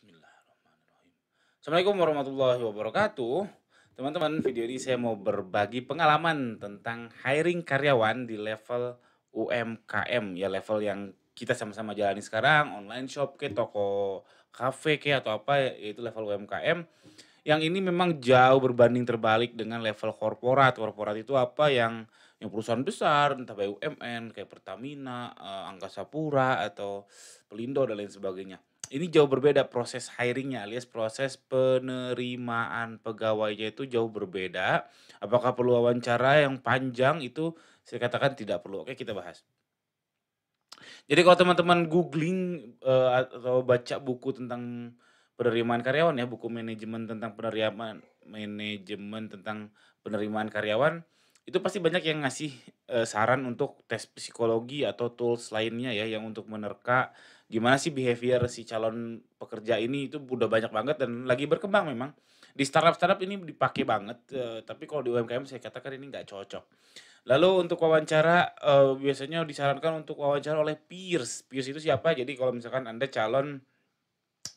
Bismillahirrahmanirrahim. Assalamualaikum warahmatullahi wabarakatuh. Teman-teman, video ini saya mau berbagi pengalaman tentang hiring karyawan di level UMKM, ya level yang kita sama-sama jalani sekarang, online shop ke toko kafe ke atau apa, yaitu level UMKM. Yang ini memang jauh berbanding terbalik dengan level korporat. Korporat itu apa yang yang perusahaan besar, entah BUMN kayak Pertamina, eh, Angkasa Pura atau Pelindo dan lain sebagainya ini jauh berbeda proses hiringnya alias proses penerimaan pegawainya itu jauh berbeda. Apakah perlu wawancara yang panjang itu saya katakan tidak perlu. Oke, kita bahas. Jadi kalau teman-teman googling uh, atau baca buku tentang penerimaan karyawan ya, buku manajemen tentang penerimaan manajemen tentang penerimaan karyawan, itu pasti banyak yang ngasih uh, saran untuk tes psikologi atau tools lainnya ya yang untuk menerka gimana sih behavior si calon pekerja ini itu udah banyak banget dan lagi berkembang memang di startup startup ini dipakai banget uh, tapi kalau di UMKM saya katakan ini nggak cocok lalu untuk wawancara uh, biasanya disarankan untuk wawancara oleh peers peers itu siapa jadi kalau misalkan anda calon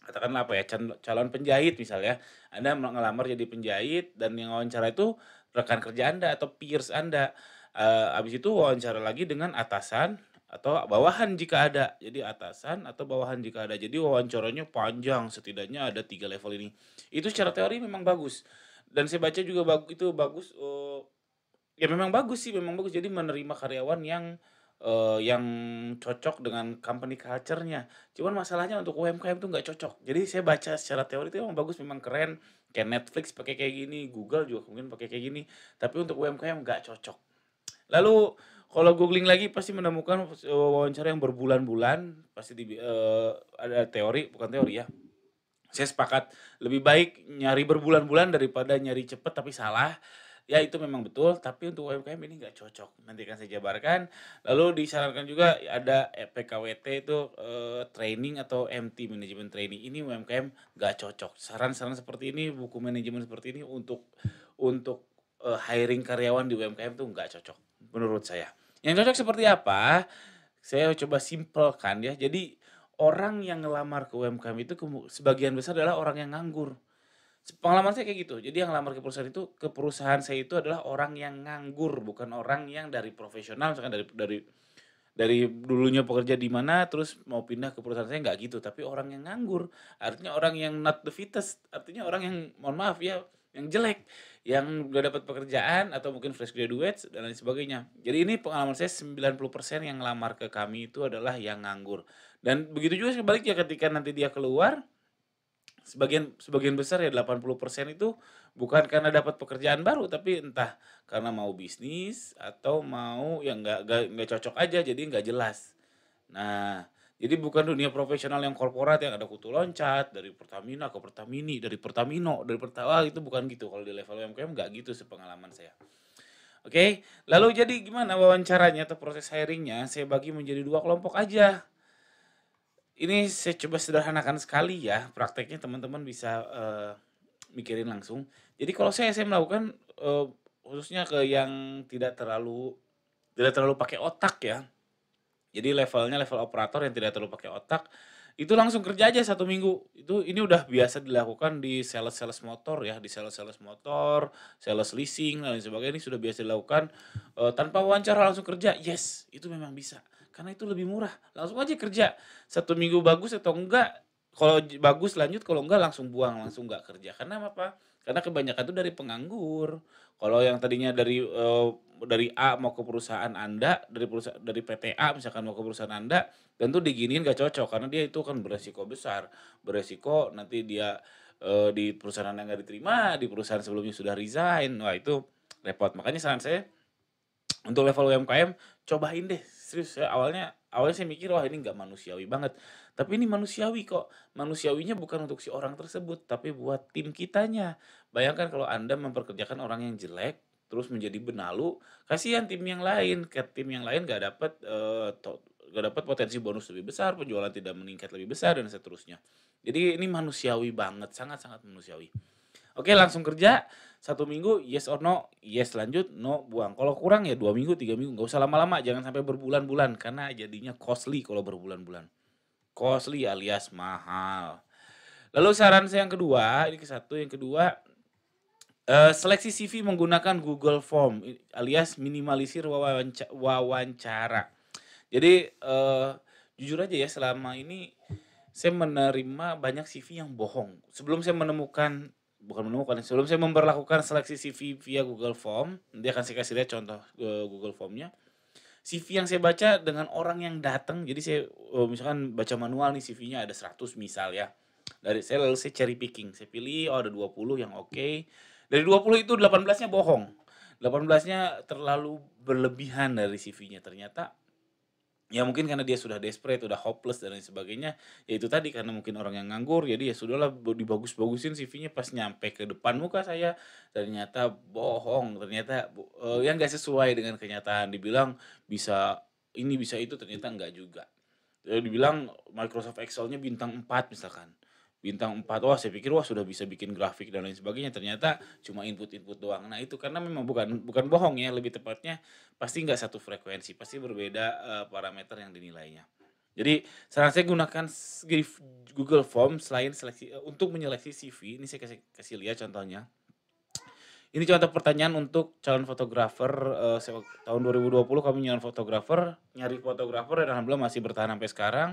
katakanlah apa ya calon penjahit misalnya anda ngelamar jadi penjahit dan yang wawancara itu rekan kerja anda atau peers anda uh, eh, abis itu wawancara lagi dengan atasan atau bawahan jika ada. Jadi atasan atau bawahan jika ada. Jadi wawancaranya panjang, setidaknya ada tiga level ini. Itu secara teori memang bagus. Dan saya baca juga bagus itu bagus. Uh, ya memang bagus sih, memang bagus. Jadi menerima karyawan yang uh, yang cocok dengan company culture-nya. Cuman masalahnya untuk UMKM itu nggak cocok. Jadi saya baca secara teori itu memang bagus, memang keren. Kayak Netflix pakai kayak gini, Google juga mungkin pakai kayak gini. Tapi untuk UMKM nggak cocok. Lalu kalau googling lagi pasti menemukan eh, wawancara yang berbulan-bulan pasti di, uh, ada teori bukan teori ya saya sepakat lebih baik nyari berbulan-bulan daripada nyari cepet tapi salah ya itu memang betul tapi untuk UMKM ini nggak cocok nanti akan saya jabarkan lalu disarankan juga ada eh, PKWT itu eh, training atau MT manajemen training ini UMKM nggak cocok saran-saran seperti ini buku manajemen seperti ini untuk untuk eh, hiring karyawan di UMKM tuh nggak cocok menurut saya yang cocok seperti apa? Saya coba simpelkan ya. Jadi orang yang ngelamar ke UMKM itu sebagian besar adalah orang yang nganggur. Pengalaman saya kayak gitu. Jadi yang ngelamar ke perusahaan itu ke perusahaan saya itu adalah orang yang nganggur, bukan orang yang dari profesional misalkan dari dari dari dulunya pekerja di mana terus mau pindah ke perusahaan saya nggak gitu tapi orang yang nganggur artinya orang yang not the fittest artinya orang yang mohon maaf ya yang jelek yang udah dapat pekerjaan atau mungkin fresh graduate dan lain sebagainya. Jadi ini pengalaman saya 90% yang ngelamar ke kami itu adalah yang nganggur. Dan begitu juga sebaliknya ketika nanti dia keluar sebagian sebagian besar ya 80% itu bukan karena dapat pekerjaan baru tapi entah karena mau bisnis atau mau yang nggak nggak cocok aja jadi nggak jelas. Nah, jadi bukan dunia profesional yang korporat yang ada kutu loncat dari Pertamina ke Pertamini, dari Pertamino, dari Pertawa itu bukan gitu. Kalau di level UMKM nggak gitu sepengalaman saya. Oke, okay? lalu jadi gimana wawancaranya atau proses hiringnya? Saya bagi menjadi dua kelompok aja. Ini saya coba sederhanakan sekali ya, prakteknya teman-teman bisa uh, mikirin langsung. Jadi kalau saya saya melakukan uh, khususnya ke yang tidak terlalu tidak terlalu pakai otak ya jadi levelnya level operator yang tidak terlalu pakai otak itu langsung kerja aja satu minggu itu ini udah biasa dilakukan di sales sales motor ya di sales sales motor sales leasing dan lain sebagainya ini sudah biasa dilakukan e, tanpa wawancara langsung kerja yes itu memang bisa karena itu lebih murah langsung aja kerja satu minggu bagus atau enggak kalau bagus lanjut kalau enggak langsung buang langsung enggak kerja karena apa karena kebanyakan itu dari penganggur. Kalau yang tadinya dari uh, dari A mau ke perusahaan Anda, dari perusahaan dari A misalkan mau ke perusahaan Anda, tentu diginin gak cocok karena dia itu kan beresiko besar, beresiko nanti dia uh, di perusahaan yang gak diterima, di perusahaan sebelumnya sudah resign, wah itu repot. Makanya saran saya untuk level UMKM cobain deh serius ya awalnya awalnya saya mikir wah ini nggak manusiawi banget tapi ini manusiawi kok manusiawinya bukan untuk si orang tersebut tapi buat tim kitanya bayangkan kalau anda memperkerjakan orang yang jelek terus menjadi benalu kasihan tim yang lain ke tim yang lain nggak dapat uh, eh, gak dapat potensi bonus lebih besar, penjualan tidak meningkat lebih besar dan seterusnya. Jadi ini manusiawi banget, sangat-sangat manusiawi. Oke, langsung kerja satu minggu yes or no yes lanjut no buang kalau kurang ya dua minggu tiga minggu nggak usah lama-lama jangan sampai berbulan-bulan karena jadinya costly kalau berbulan-bulan costly alias mahal lalu saran saya yang kedua ini ke satu yang kedua Uh, seleksi CV menggunakan Google Form alias minimalisir wawancara. Jadi uh, jujur aja ya selama ini saya menerima banyak CV yang bohong. Sebelum saya menemukan bukan menemukan sebelum saya memperlakukan seleksi CV via Google Form dia akan saya kasih lihat contoh e, Google Formnya CV yang saya baca dengan orang yang datang jadi saya e, misalkan baca manual nih CV-nya ada 100 misal ya dari saya lalu saya cherry picking saya pilih oh ada 20 yang oke okay. dari 20 itu 18-nya bohong 18-nya terlalu berlebihan dari CV-nya ternyata ya mungkin karena dia sudah desperate, sudah hopeless dan lain sebagainya. Ya itu tadi karena mungkin orang yang nganggur, jadi ya sudahlah dibagus-bagusin CV-nya pas nyampe ke depan muka saya ternyata bohong, ternyata uh, yang gak sesuai dengan kenyataan. Dibilang bisa ini bisa itu ternyata enggak juga. Dibilang Microsoft Excel-nya bintang 4 misalkan bintang 4 wah saya pikir wah sudah bisa bikin grafik dan lain sebagainya ternyata cuma input-input doang nah itu karena memang bukan bukan bohong ya lebih tepatnya pasti nggak satu frekuensi pasti berbeda uh, parameter yang dinilainya jadi saran saya gunakan Google Form selain seleksi uh, untuk menyeleksi CV ini saya kasih kasih lihat contohnya ini contoh pertanyaan untuk calon fotografer uh, tahun 2020 kami nyalon fotografer nyari fotografer dan alhamdulillah masih bertahan sampai sekarang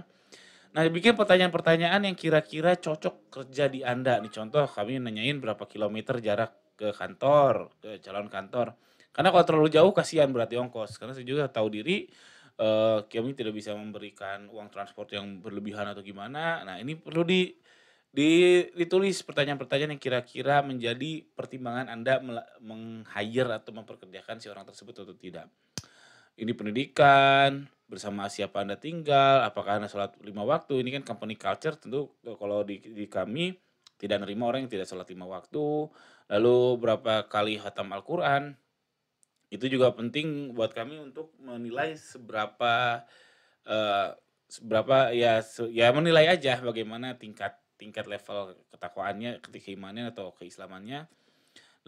Nah, bikin pertanyaan-pertanyaan yang kira-kira cocok kerja di Anda. Nih contoh kami nanyain berapa kilometer jarak ke kantor, ke calon kantor. Karena kalau terlalu jauh kasihan berarti ongkos. Karena saya juga tahu diri eh, kami tidak bisa memberikan uang transport yang berlebihan atau gimana. Nah, ini perlu di, di ditulis pertanyaan-pertanyaan yang kira-kira menjadi pertimbangan Anda meng-hire atau memperkerjakan si orang tersebut atau tidak. Ini pendidikan, bersama siapa Anda tinggal, apakah Anda sholat lima waktu. Ini kan company culture tentu eh, kalau di, di kami tidak nerima orang yang tidak sholat lima waktu. Lalu berapa kali hatam Al-Quran. Itu juga penting buat kami untuk menilai seberapa uh, seberapa ya se, ya menilai aja bagaimana tingkat tingkat level ketakwaannya, keimanannya atau keislamannya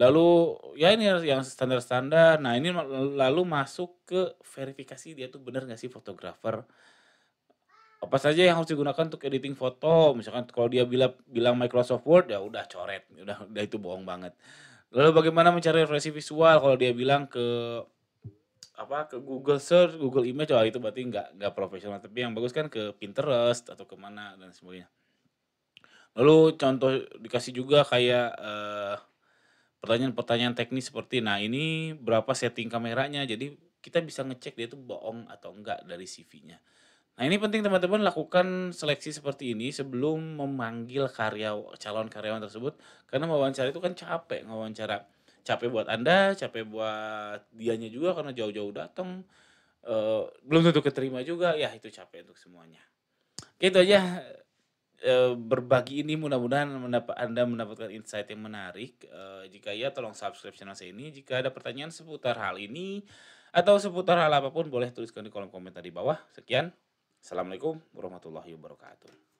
lalu ya ini yang standar-standar nah ini lalu masuk ke verifikasi dia tuh bener gak sih fotografer apa saja yang harus digunakan untuk editing foto misalkan kalau dia bilang bilang Microsoft Word ya udah coret udah, udah itu bohong banget lalu bagaimana mencari referensi visual kalau dia bilang ke apa ke Google search Google image oh itu berarti nggak nggak profesional tapi yang bagus kan ke Pinterest atau kemana dan sebagainya lalu contoh dikasih juga kayak uh, pertanyaan-pertanyaan teknis seperti nah ini berapa setting kameranya jadi kita bisa ngecek dia itu bohong atau enggak dari CV-nya. Nah ini penting teman-teman lakukan seleksi seperti ini sebelum memanggil karya calon karyawan tersebut karena wawancara itu kan capek wawancara capek buat anda capek buat dianya juga karena jauh-jauh datang e, belum tentu keterima juga ya itu capek untuk semuanya. Gitu aja Eh, berbagi ini mudah-mudahan mendapat Anda mendapatkan insight yang menarik. Uh, jika ya tolong subscribe channel saya ini. Jika ada pertanyaan seputar hal ini atau seputar hal apapun boleh tuliskan di kolom komentar di bawah. Sekian. Assalamualaikum warahmatullahi wabarakatuh.